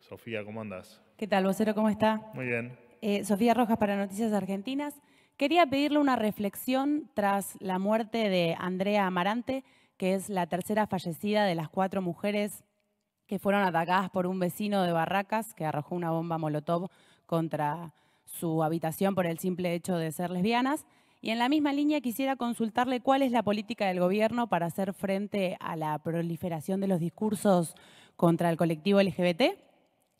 Sofía, ¿cómo andas? ¿Qué tal, vocero? ¿Cómo está? Muy bien. Eh, Sofía Rojas para Noticias Argentinas. Quería pedirle una reflexión tras la muerte de Andrea Amarante, que es la tercera fallecida de las cuatro mujeres que fueron atacadas por un vecino de Barracas que arrojó una bomba molotov contra su habitación por el simple hecho de ser lesbianas. Y en la misma línea quisiera consultarle cuál es la política del gobierno para hacer frente a la proliferación de los discursos contra el colectivo LGBT,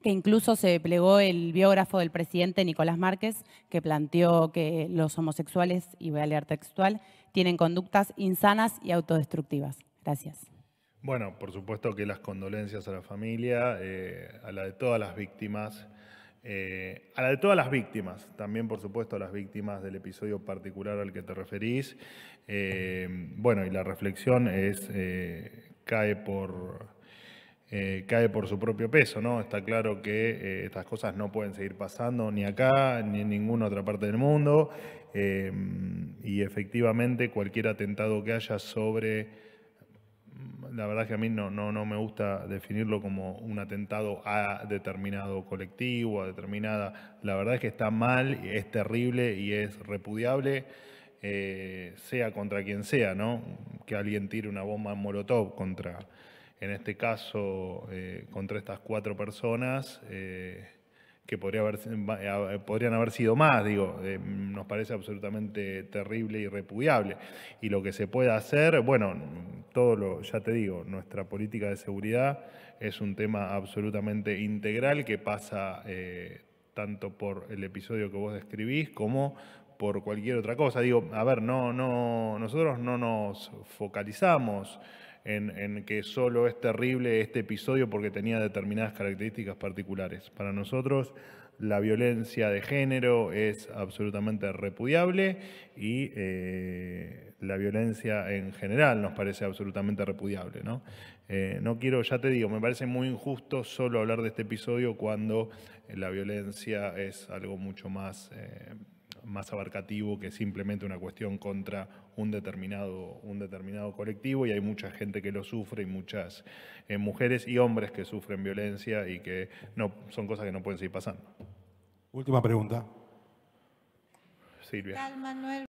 que incluso se plegó el biógrafo del presidente Nicolás Márquez, que planteó que los homosexuales, y voy a leer textual, tienen conductas insanas y autodestructivas. Gracias. Bueno, por supuesto que las condolencias a la familia, eh, a la de todas las víctimas, eh, a la de todas las víctimas, también por supuesto a las víctimas del episodio particular al que te referís. Eh, bueno, y la reflexión es, cae por eh, cae por su propio peso, ¿no? Está claro que eh, estas cosas no pueden seguir pasando ni acá ni en ninguna otra parte del mundo eh, y efectivamente cualquier atentado que haya sobre, la verdad es que a mí no, no, no me gusta definirlo como un atentado a determinado colectivo, a determinada, la verdad es que está mal, es terrible y es repudiable. sea contra quien sea, ¿no? Que alguien tire una bomba en molotov contra, en este caso eh, contra estas cuatro personas, eh, que podría haber, eh, podrían haber sido más, digo, nos parece absolutamente terrible y repudiable. Y lo que se puede hacer, bueno, todo lo, ya te digo, nuestra política de seguridad es un tema absolutamente integral que pasa tanto por el episodio que vos describís como por cualquier otra cosa. Digo, a ver, no, no, nosotros no nos focalizamos en, que solo es terrible este episodio porque tenía determinadas características particulares. Para nosotros la violencia de género es absolutamente repudiable y eh, la violencia en general nos parece absolutamente repudiable. Eh, ¿no? quiero, ya te digo, me parece muy injusto solo hablar de este episodio cuando la violencia es algo mucho más... Eh, más abarcativo que simplemente una cuestión contra un determinado, un determinado colectivo y hay mucha gente que lo sufre y muchas eh, mujeres y hombres que sufren violencia y que no, son cosas que no pueden seguir pasando. Última pregunta. Silvia.